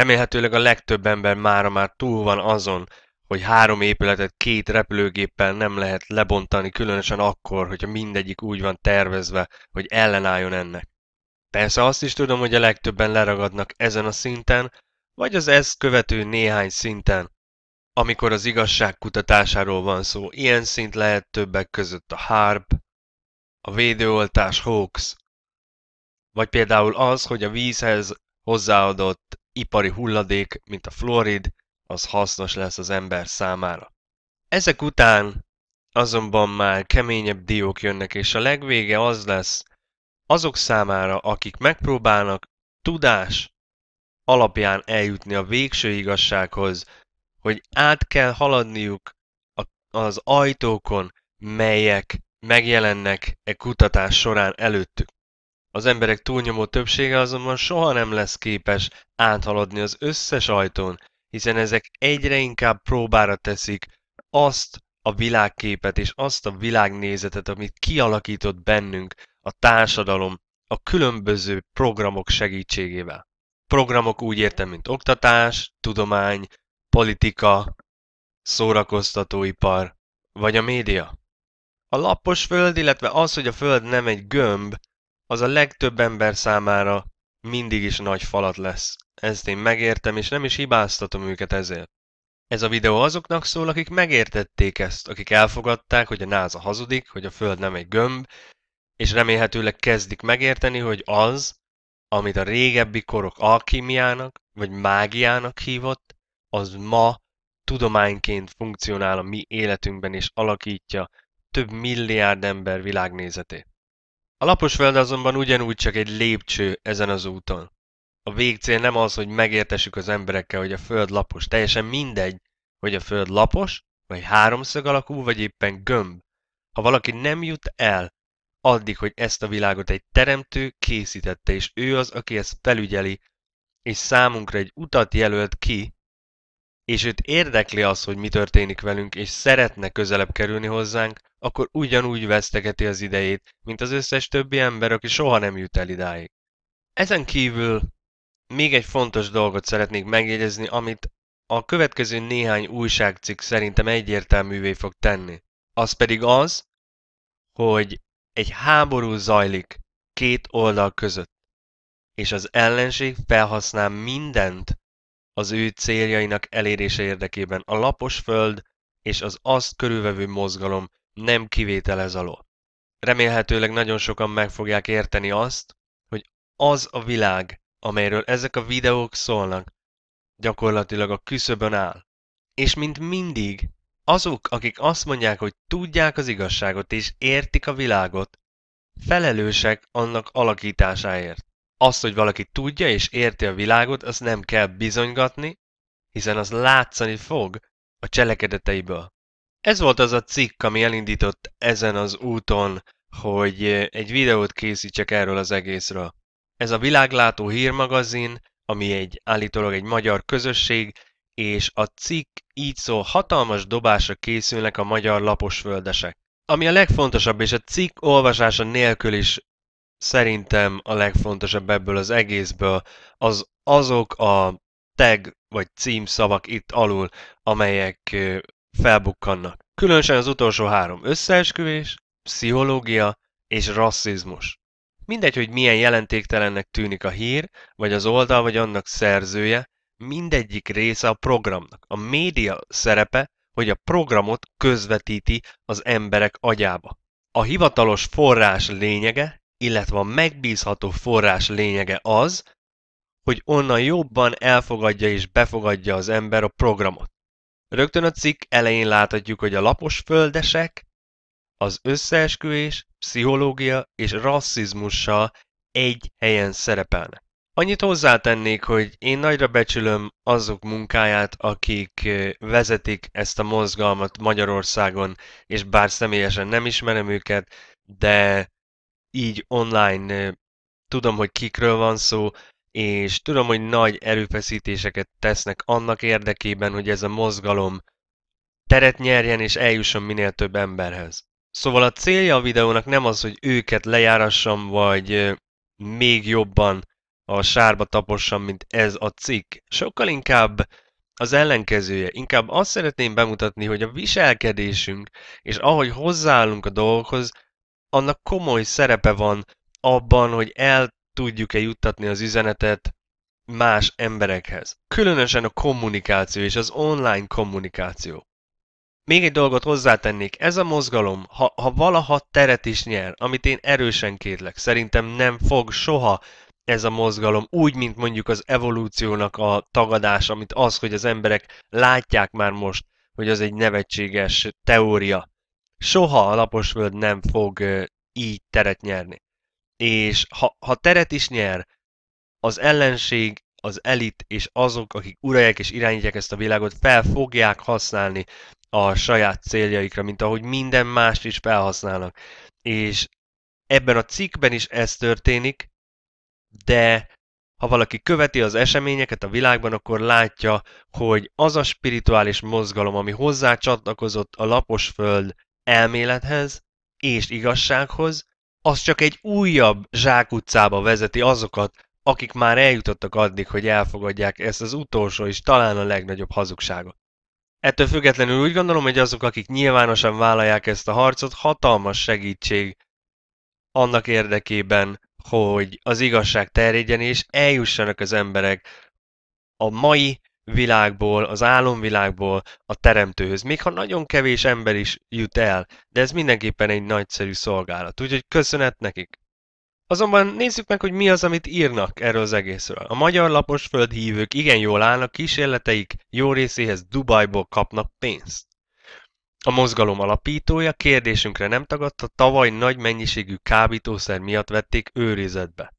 Remélhetőleg a legtöbb ember mára már túl van azon, hogy három épületet két repülőgéppel nem lehet lebontani, különösen akkor, hogyha mindegyik úgy van tervezve, hogy ellenálljon ennek. Persze azt is tudom, hogy a legtöbben leragadnak ezen a szinten, vagy az ezt követő néhány szinten, amikor az igazság kutatásáról van szó. Ilyen szint lehet többek között a HARP, a védőoltás hoax, vagy például az, hogy a vízhez hozzáadott ipari hulladék, mint a fluorid, az hasznos lesz az ember számára. Ezek után azonban már keményebb diók jönnek, és a legvége az lesz azok számára, akik megpróbálnak tudás alapján eljutni a végső igazsághoz, hogy át kell haladniuk az ajtókon, melyek megjelennek e kutatás során előttük. Az emberek túlnyomó többsége azonban soha nem lesz képes áthaladni az összes ajtón, hiszen ezek egyre inkább próbára teszik azt a világképet és azt a világnézetet, amit kialakított bennünk a társadalom a különböző programok segítségével. Programok úgy értem, mint oktatás, tudomány, politika, szórakoztatóipar, vagy a média. A lapos föld, illetve az, hogy a föld nem egy gömb, az a legtöbb ember számára mindig is nagy falat lesz. Ezt én megértem, és nem is hibáztatom őket ezért. Ez a videó azoknak szól, akik megértették ezt, akik elfogadták, hogy a NASA hazudik, hogy a Föld nem egy gömb, és remélhetőleg kezdik megérteni, hogy az, amit a régebbi korok alkímiának vagy mágiának hívott, az ma tudományként funkcionál a mi életünkben és alakítja több milliárd ember világnézetét. A lapos föld azonban ugyanúgy csak egy lépcső ezen az úton. A végcél nem az, hogy megértessük az emberekkel, hogy a föld lapos. Teljesen mindegy, hogy a föld lapos, vagy háromszög alakú, vagy éppen gömb. Ha valaki nem jut el addig, hogy ezt a világot egy teremtő készítette, és ő az, aki ezt felügyeli, és számunkra egy utat jelölt ki, és őt érdekli az, hogy mi történik velünk, és szeretne közelebb kerülni hozzánk, akkor ugyanúgy vesztegeti az idejét, mint az összes többi ember, aki soha nem jut el idáig. Ezen kívül még egy fontos dolgot szeretnék megjegyezni, amit a következő néhány újságcikk szerintem egyértelművé fog tenni. Az pedig az, hogy egy háború zajlik két oldal között, és az ellenség felhasznál mindent, az ő céljainak elérése érdekében a lapos föld és az azt körülvevő mozgalom nem kivétel ez alól. Remélhetőleg nagyon sokan meg fogják érteni azt, hogy az a világ, amelyről ezek a videók szólnak, gyakorlatilag a küszöbön áll. És mint mindig, azok, akik azt mondják, hogy tudják az igazságot és értik a világot, felelősek annak alakításáért. Azt, hogy valaki tudja és érti a világot, az nem kell bizonygatni, hiszen az látszani fog a cselekedeteiből. Ez volt az a cikk, ami elindított ezen az úton, hogy eh, egy videót készítsek erről az egészről. Ez a világlátó hírmagazin, ami egy állítólag egy magyar közösség, és a cikk így szól hatalmas dobásra készülnek a magyar laposföldesek. Ami a legfontosabb, és a cikk olvasása nélkül is szerintem a legfontosabb ebből az egészből az azok a tag vagy címszavak itt alul, amelyek felbukkannak. Különösen az utolsó három összeesküvés, pszichológia és rasszizmus. Mindegy, hogy milyen jelentéktelennek tűnik a hír, vagy az oldal, vagy annak szerzője, mindegyik része a programnak. A média szerepe, hogy a programot közvetíti az emberek agyába. A hivatalos forrás lényege illetve a megbízható forrás lényege az, hogy onnan jobban elfogadja és befogadja az ember a programot. Rögtön a cikk elején láthatjuk, hogy a lapos földesek az összeesküvés, pszichológia és rasszizmussal egy helyen szerepelnek. Annyit hozzátennék, hogy én nagyra becsülöm azok munkáját, akik vezetik ezt a mozgalmat Magyarországon, és bár személyesen nem ismerem őket, de így online tudom, hogy kikről van szó, és tudom, hogy nagy erőfeszítéseket tesznek annak érdekében, hogy ez a mozgalom teret nyerjen és eljusson minél több emberhez. Szóval a célja a videónak nem az, hogy őket lejárassam, vagy még jobban a sárba tapossam, mint ez a cikk. Sokkal inkább az ellenkezője. Inkább azt szeretném bemutatni, hogy a viselkedésünk, és ahogy hozzáállunk a dolgokhoz, annak komoly szerepe van abban, hogy el tudjuk-e juttatni az üzenetet más emberekhez. Különösen a kommunikáció és az online kommunikáció. Még egy dolgot hozzátennék, ez a mozgalom, ha, ha valaha teret is nyer, amit én erősen kérlek, szerintem nem fog soha ez a mozgalom, úgy, mint mondjuk az evolúciónak a tagadás, amit az, hogy az emberek látják már most, hogy az egy nevetséges teória soha a lapos föld nem fog így teret nyerni. És ha, ha teret is nyer, az ellenség, az elit és azok, akik uralják és irányítják ezt a világot, fel fogják használni a saját céljaikra, mint ahogy minden mást is felhasználnak. És ebben a cikkben is ez történik, de ha valaki követi az eseményeket a világban, akkor látja, hogy az a spirituális mozgalom, ami hozzá csatlakozott a lapos föld elmélethez és igazsághoz, az csak egy újabb zsákutcába vezeti azokat, akik már eljutottak addig, hogy elfogadják ezt az utolsó és talán a legnagyobb hazugságot. Ettől függetlenül úgy gondolom, hogy azok, akik nyilvánosan vállalják ezt a harcot, hatalmas segítség annak érdekében, hogy az igazság terjedjen és eljussanak az emberek a mai világból, az álomvilágból a teremtőhöz, még ha nagyon kevés ember is jut el, de ez mindenképpen egy nagyszerű szolgálat, úgyhogy köszönet nekik. Azonban nézzük meg, hogy mi az, amit írnak erről az egészről. A magyar lapos földhívők igen jól állnak, kísérleteik jó részéhez Dubajból kapnak pénzt. A mozgalom alapítója kérdésünkre nem tagadta, tavaly nagy mennyiségű kábítószer miatt vették őrizetbe.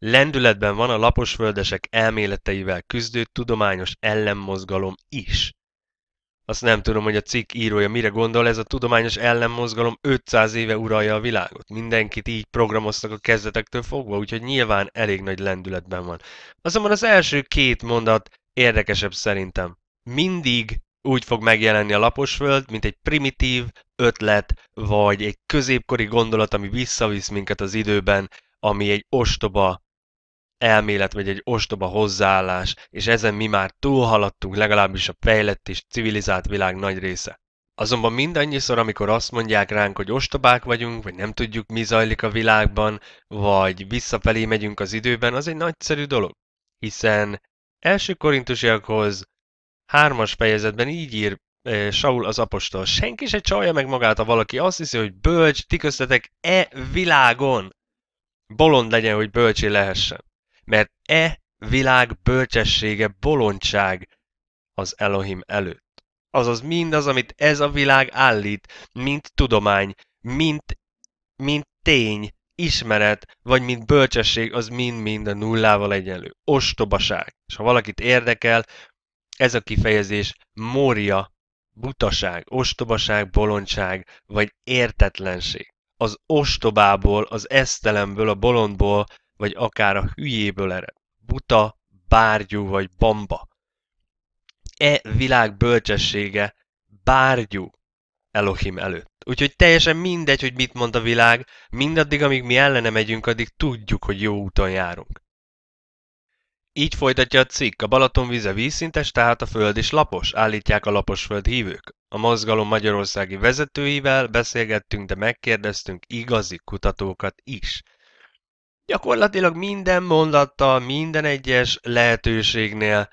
Lendületben van a laposföldesek elméleteivel küzdő tudományos ellenmozgalom is. Azt nem tudom, hogy a cikk írója mire gondol, ez a tudományos ellenmozgalom 500 éve uralja a világot. Mindenkit így programoztak a kezdetektől fogva, úgyhogy nyilván elég nagy lendületben van. Azonban az első két mondat érdekesebb szerintem. Mindig úgy fog megjelenni a laposföld, mint egy primitív ötlet, vagy egy középkori gondolat, ami visszavisz minket az időben, ami egy ostoba elmélet, vagy egy ostoba hozzáállás, és ezen mi már túlhaladtunk legalábbis a fejlett és civilizált világ nagy része. Azonban mindannyiszor, amikor azt mondják ránk, hogy ostobák vagyunk, vagy nem tudjuk, mi zajlik a világban, vagy visszafelé megyünk az időben, az egy nagyszerű dolog. Hiszen első korintusiakhoz hármas fejezetben így ír e, Saul az apostol, senki se csalja meg magát, ha valaki azt hiszi, hogy bölcs, ti köztetek e világon. Bolond legyen, hogy bölcsé lehessen mert e világ bölcsessége bolondság az Elohim előtt. Azaz mindaz, amit ez a világ állít, mint tudomány, mint, mint tény, ismeret, vagy mint bölcsesség, az mind-mind a nullával egyenlő. Ostobaság. És ha valakit érdekel, ez a kifejezés mória, butaság, ostobaság, bolondság, vagy értetlenség. Az ostobából, az esztelemből, a bolondból vagy akár a hülyéből ered, buta, bárgyú vagy bamba. E világ bölcsessége bárgyú Elohim előtt. Úgyhogy teljesen mindegy, hogy mit mond a világ, mindaddig, amíg mi ellene megyünk, addig tudjuk, hogy jó úton járunk. Így folytatja a cikk, a Balaton vize vízszintes, tehát a föld is lapos, állítják a lapos föld hívők. A mozgalom magyarországi vezetőivel beszélgettünk, de megkérdeztünk igazi kutatókat is. Gyakorlatilag minden mondattal, minden egyes lehetőségnél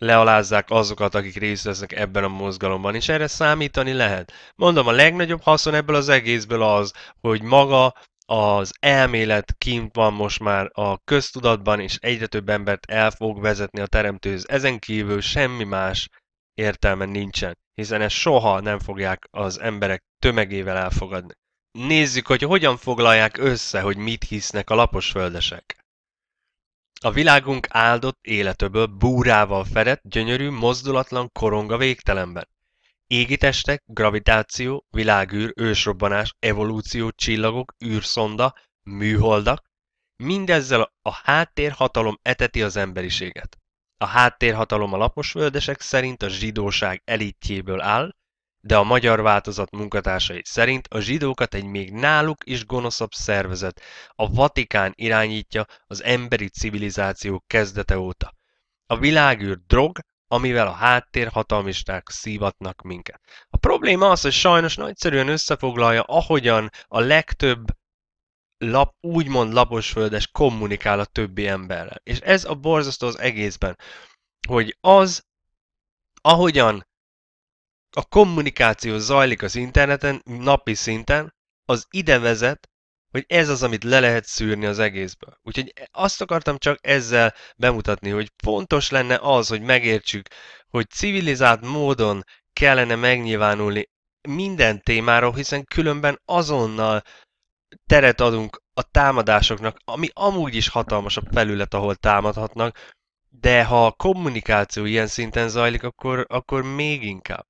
lealázzák azokat, akik részt vesznek ebben a mozgalomban, és erre számítani lehet. Mondom, a legnagyobb haszon ebből az egészből az, hogy maga az elmélet kint van most már a köztudatban, és egyre több embert el fog vezetni a teremtőz. Ezen kívül semmi más értelme nincsen, hiszen ezt soha nem fogják az emberek tömegével elfogadni. Nézzük, hogy hogyan foglalják össze, hogy mit hisznek a laposföldesek. A világunk áldott életöből búrával fedett, gyönyörű, mozdulatlan korong a végtelenben. Égitestek, gravitáció, világűr, ősrobbanás, evolúció, csillagok, űrszonda, műholdak, mindezzel a háttérhatalom eteti az emberiséget. A háttérhatalom a laposföldesek szerint a zsidóság elitjéből áll, de a magyar változat munkatársai szerint a zsidókat egy még náluk is gonoszabb szervezet, a Vatikán irányítja az emberi civilizáció kezdete óta. A világűr drog, amivel a háttér szívatnak minket. A probléma az, hogy sajnos nagyszerűen összefoglalja, ahogyan a legtöbb lap, úgymond laposföldes kommunikál a többi emberrel. És ez a borzasztó az egészben, hogy az, ahogyan a kommunikáció zajlik az interneten napi szinten, az ide vezet, hogy ez az, amit le lehet szűrni az egészből. Úgyhogy azt akartam csak ezzel bemutatni, hogy fontos lenne az, hogy megértsük, hogy civilizált módon kellene megnyilvánulni minden témáról, hiszen különben azonnal teret adunk a támadásoknak, ami amúgy is a felület, ahol támadhatnak, de ha a kommunikáció ilyen szinten zajlik, akkor, akkor még inkább.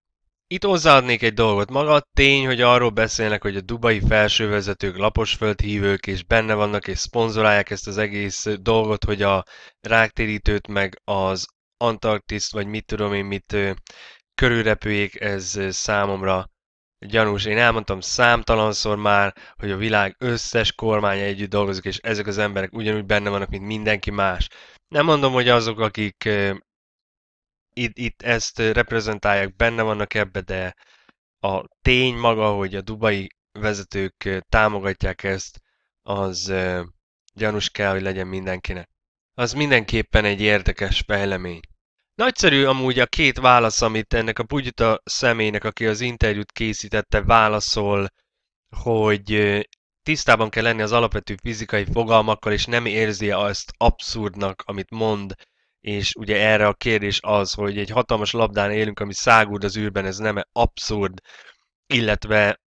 Itt hozzáadnék egy dolgot. Maga a tény, hogy arról beszélnek, hogy a dubai felsővezetők laposföld hívők, és benne vannak, és szponzorálják ezt az egész dolgot, hogy a ráktérítőt meg az Antarktisz vagy mit tudom én, mit körülrepüljék, ez számomra gyanús. Én elmondtam számtalanszor már, hogy a világ összes kormánya együtt dolgozik, és ezek az emberek ugyanúgy benne vannak, mint mindenki más. Nem mondom, hogy azok, akik itt, itt ezt reprezentálják, benne vannak ebbe, de a tény maga, hogy a dubai vezetők támogatják ezt, az gyanús kell, hogy legyen mindenkinek. Az mindenképpen egy érdekes fejlemény. Nagyszerű amúgy a két válasz, amit ennek a Pugyuta személynek, aki az interjút készítette, válaszol, hogy tisztában kell lenni az alapvető fizikai fogalmakkal, és nem érzi azt abszurdnak, amit mond és ugye erre a kérdés az, hogy egy hatalmas labdán élünk, ami száguld az űrben, ez nem -e abszurd, illetve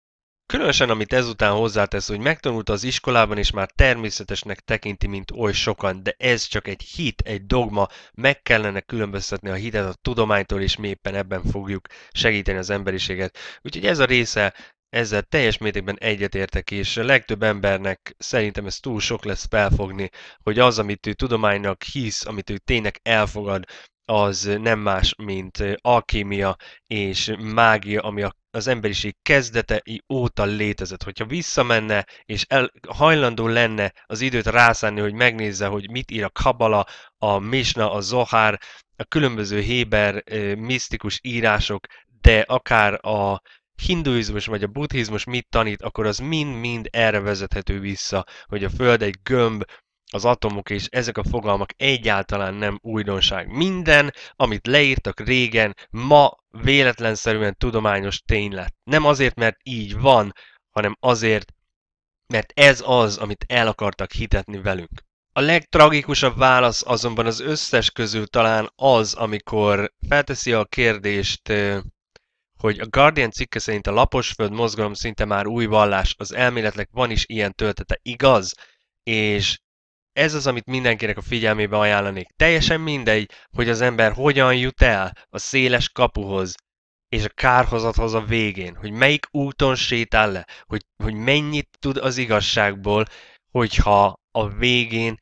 Különösen, amit ezután hozzátesz, hogy megtanult az iskolában, és már természetesnek tekinti, mint oly sokan, de ez csak egy hit, egy dogma, meg kellene különböztetni a hitet a tudománytól, és mi éppen ebben fogjuk segíteni az emberiséget. Úgyhogy ez a része ezzel teljes mértékben egyetértek, és a legtöbb embernek szerintem ez túl sok lesz felfogni, hogy az, amit ő tudománynak hisz, amit ő tényleg elfogad, az nem más, mint alkémia és mágia, ami a az emberiség kezdetei óta létezett. Hogyha visszamenne, és el, hajlandó lenne az időt rászánni, hogy megnézze, hogy mit ír a Kabala, a Misna, a Zohár, a különböző héber misztikus írások, de akár a hinduizmus vagy a buddhizmus mit tanít, akkor az mind-mind erre vezethető vissza, hogy a Föld egy gömb, az atomok és ezek a fogalmak egyáltalán nem újdonság. Minden, amit leírtak régen, ma véletlenszerűen tudományos tény lett. Nem azért, mert így van, hanem azért, mert ez az, amit el akartak hitetni velünk. A legtragikusabb válasz azonban az összes közül talán az, amikor felteszi a kérdést hogy a Guardian cikke szerint a laposföld mozgalom szinte már új vallás, az elméletleg van is ilyen töltete, igaz? És ez az, amit mindenkinek a figyelmébe ajánlanék. Teljesen mindegy, hogy az ember hogyan jut el a széles kapuhoz, és a kárhozathoz a végén, hogy melyik úton sétál le, hogy, hogy mennyit tud az igazságból, hogyha a végén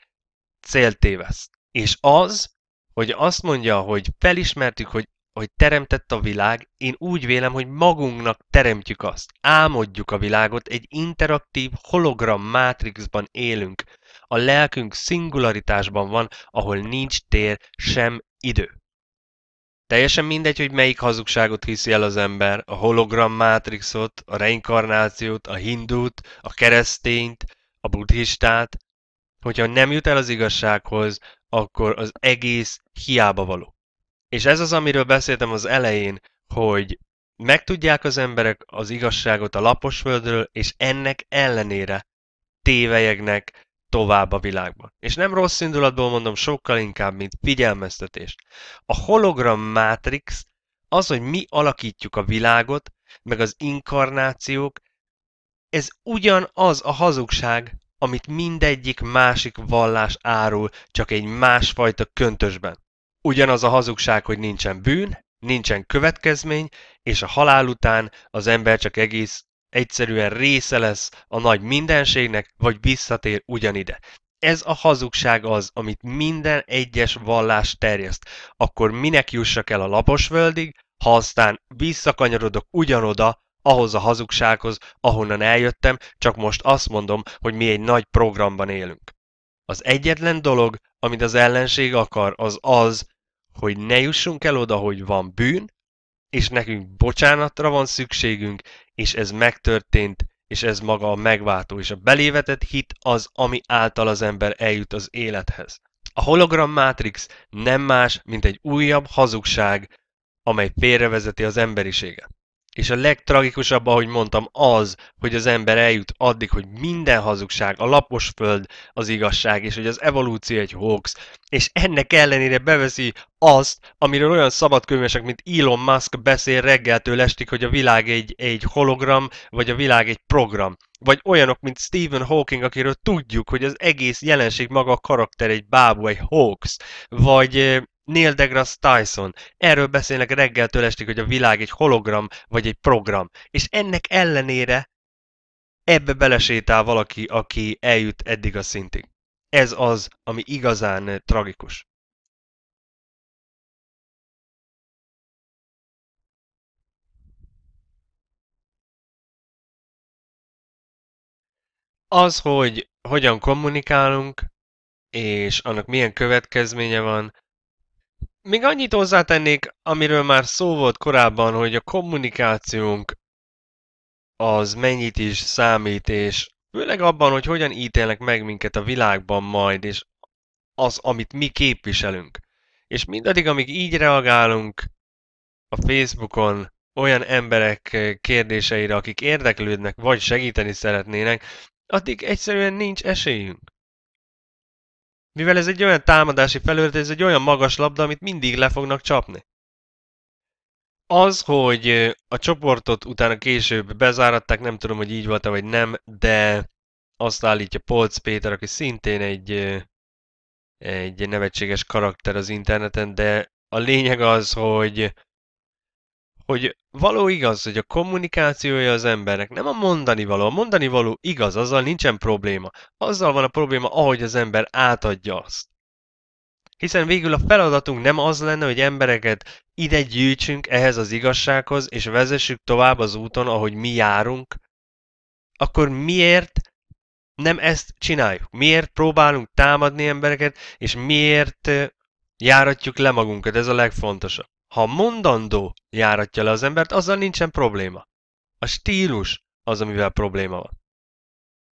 céltéveszt. És az, hogy azt mondja, hogy felismertük, hogy hogy teremtett a világ, én úgy vélem, hogy magunknak teremtjük azt. Álmodjuk a világot, egy interaktív hologram mátrixban élünk. A lelkünk szingularitásban van, ahol nincs tér, sem idő. Teljesen mindegy, hogy melyik hazugságot hiszi el az ember, a hologram mátrixot, a reinkarnációt, a hindút, a keresztényt, a buddhistát. Hogyha nem jut el az igazsághoz, akkor az egész hiába való. És ez az, amiről beszéltem az elején, hogy megtudják az emberek az igazságot a lapos földről, és ennek ellenére tévejegnek tovább a világban. És nem rossz indulatból mondom, sokkal inkább, mint figyelmeztetést. A hologram matrix az, hogy mi alakítjuk a világot, meg az inkarnációk, ez ugyanaz a hazugság, amit mindegyik másik vallás árul, csak egy másfajta köntösben. Ugyanaz a hazugság, hogy nincsen bűn, nincsen következmény, és a halál után az ember csak egész egyszerűen része lesz a nagy mindenségnek, vagy visszatér ugyanide. Ez a hazugság az, amit minden egyes vallás terjeszt. Akkor minek jussak el a lapos völdig, ha aztán visszakanyarodok ugyanoda, ahhoz a hazugsághoz, ahonnan eljöttem, csak most azt mondom, hogy mi egy nagy programban élünk. Az egyetlen dolog, amit az ellenség akar, az az, hogy ne jussunk el oda, hogy van bűn, és nekünk bocsánatra van szükségünk, és ez megtörtént, és ez maga a megváltó, és a belévetett hit az, ami által az ember eljut az élethez. A hologram Matrix nem más, mint egy újabb hazugság, amely félrevezeti az emberiséget. És a legtragikusabb, ahogy mondtam, az, hogy az ember eljut addig, hogy minden hazugság, a lapos föld az igazság, és hogy az evolúció egy hoax, és ennek ellenére beveszi azt, amiről olyan szabadkönyvesek, mint Elon Musk beszél reggeltől estig, hogy a világ egy, egy hologram, vagy a világ egy program. Vagy olyanok, mint Stephen Hawking, akiről tudjuk, hogy az egész jelenség maga a karakter egy bábú, egy hoax. Vagy eh, Neil deGrasse Tyson. Erről beszélnek reggeltől estig, hogy a világ egy hologram vagy egy program. És ennek ellenére ebbe belesétál valaki, aki eljut eddig a szintig. Ez az, ami igazán eh, tragikus. Az, hogy hogyan kommunikálunk, és annak milyen következménye van, még annyit hozzátennék, amiről már szó volt korábban, hogy a kommunikációnk az mennyit is számít, és főleg abban, hogy hogyan ítélnek meg minket a világban majd, és az, amit mi képviselünk. És mindaddig, amíg így reagálunk a Facebookon olyan emberek kérdéseire, akik érdeklődnek, vagy segíteni szeretnének, addig egyszerűen nincs esélyünk. Mivel ez egy olyan támadási felület, ez egy olyan magas labda, amit mindig le fognak csapni. Az, hogy a csoportot utána később bezáratták, nem tudom, hogy így volt-e vagy nem, de azt állítja Polc Péter, aki szintén egy, egy nevetséges karakter az interneten, de a lényeg az, hogy hogy való igaz, hogy a kommunikációja az embernek nem a mondani való. A mondani való igaz, azzal nincsen probléma. Azzal van a probléma, ahogy az ember átadja azt. Hiszen végül a feladatunk nem az lenne, hogy embereket ide gyűjtsünk ehhez az igazsághoz, és vezessük tovább az úton, ahogy mi járunk, akkor miért nem ezt csináljuk? Miért próbálunk támadni embereket, és miért járatjuk le magunkat? Ez a legfontosabb. Ha mondandó járatja le az embert, azzal nincsen probléma. A stílus az, amivel probléma van.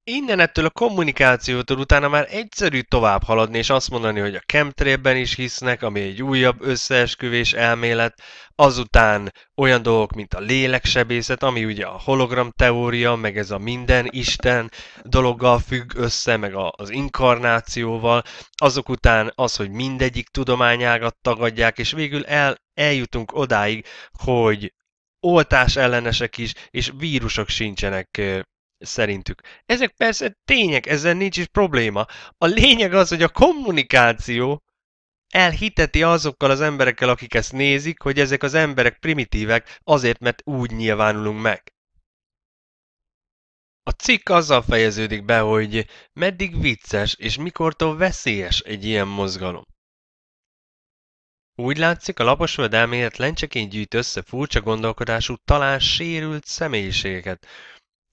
Innen ettől a kommunikációtól utána már egyszerű tovább haladni és azt mondani, hogy a chemtrailben is hisznek, ami egy újabb összeesküvés elmélet, azután olyan dolgok, mint a léleksebészet, ami ugye a hologram teória, meg ez a minden Isten dologgal függ össze, meg a, az inkarnációval, azok után az, hogy mindegyik tudományágat tagadják, és végül el, eljutunk odáig, hogy oltás ellenesek is, és vírusok sincsenek szerintük. Ezek persze tények, ezzel nincs is probléma. A lényeg az, hogy a kommunikáció elhiteti azokkal az emberekkel, akik ezt nézik, hogy ezek az emberek primitívek, azért, mert úgy nyilvánulunk meg. A cikk azzal fejeződik be, hogy meddig vicces és mikortól veszélyes egy ilyen mozgalom. Úgy látszik, a lapos elmélet lencseként gyűjt össze furcsa gondolkodású, talán sérült személyiségeket,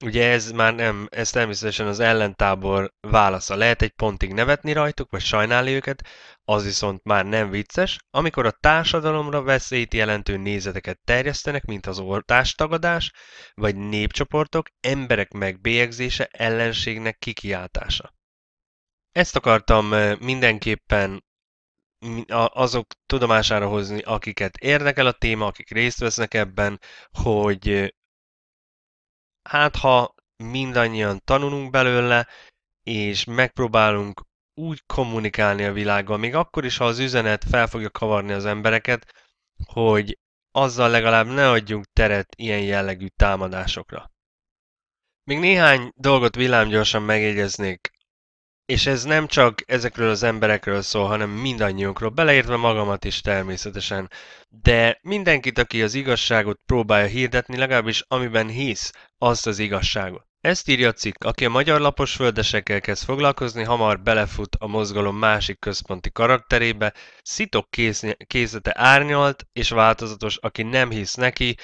Ugye ez már nem, ez természetesen az ellentábor válasza. Lehet egy pontig nevetni rajtuk, vagy sajnálni őket, az viszont már nem vicces, amikor a társadalomra veszélyt jelentő nézeteket terjesztenek, mint az oltástagadás, vagy népcsoportok, emberek megbélyegzése, ellenségnek kikiáltása. Ezt akartam eh, mindenképpen azok tudomására hozni, akiket érdekel a téma, akik részt vesznek ebben, hogy eh, hát ha mindannyian tanulunk belőle, és megpróbálunk úgy kommunikálni a világgal, még akkor is, ha az üzenet fel fogja kavarni az embereket, hogy azzal legalább ne adjunk teret ilyen jellegű támadásokra. Még néhány dolgot villámgyorsan megjegyeznék és ez nem csak ezekről az emberekről szól, hanem mindannyiunkról, beleértve magamat is természetesen. De mindenkit, aki az igazságot próbálja hirdetni, legalábbis amiben hisz, azt az igazságot. Ezt írja a cikk, aki a magyar lapos földesekkel kezd foglalkozni, hamar belefut a mozgalom másik központi karakterébe, szitok készete árnyalt és változatos, aki nem hisz neki,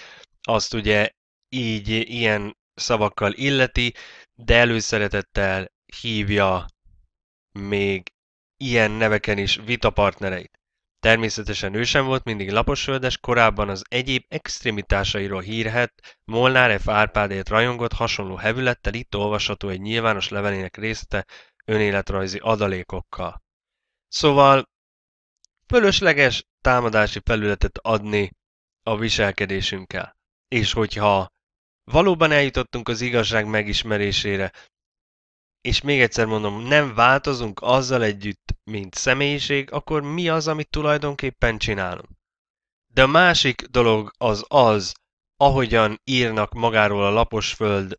azt ugye így ilyen szavakkal illeti, de előszeretettel hívja még ilyen neveken is vita partnereit. Természetesen ő sem volt mindig laposföldes, korábban az egyéb extremitásairól hírhet, Molnár F. Árpádért rajongott hasonló hevülettel itt olvasható egy nyilvános levelének részte önéletrajzi adalékokkal. Szóval fölösleges támadási felületet adni a viselkedésünkkel. És hogyha valóban eljutottunk az igazság megismerésére, és még egyszer mondom, nem változunk azzal együtt, mint személyiség, akkor mi az, amit tulajdonképpen csinálunk? De a másik dolog az az, ahogyan írnak magáról a laposföld,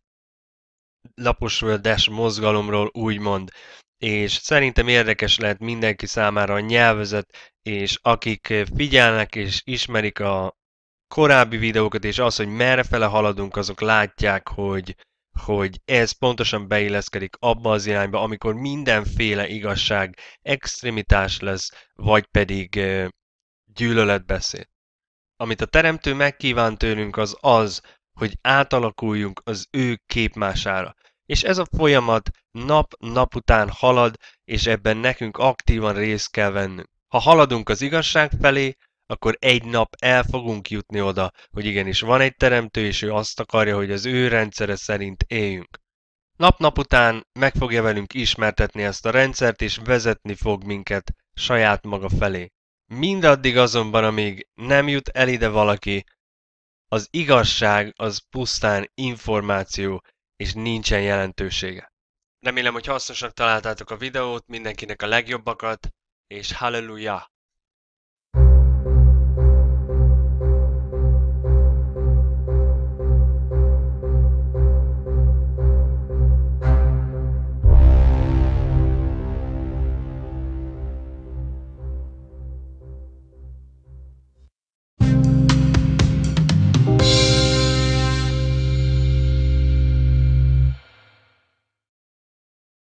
laposföldes mozgalomról, úgymond. És szerintem érdekes lehet mindenki számára a nyelvezet, és akik figyelnek és ismerik a korábbi videókat, és az, hogy merre fele haladunk, azok látják, hogy hogy ez pontosan beilleszkedik abba az irányba, amikor mindenféle igazság extremitás lesz, vagy pedig gyűlöletbeszéd. Amit a Teremtő megkíván tőlünk az az, hogy átalakuljunk az ő képmására. És ez a folyamat nap-nap után halad, és ebben nekünk aktívan részt kell vennünk. Ha haladunk az igazság felé, akkor egy nap el fogunk jutni oda, hogy igenis van egy teremtő, és ő azt akarja, hogy az ő rendszere szerint éljünk. Nap-nap után meg fogja velünk ismertetni ezt a rendszert, és vezetni fog minket saját maga felé. Mindaddig azonban, amíg nem jut el ide valaki, az igazság az pusztán információ, és nincsen jelentősége. Remélem, hogy hasznosak találtátok a videót, mindenkinek a legjobbakat, és halleluja!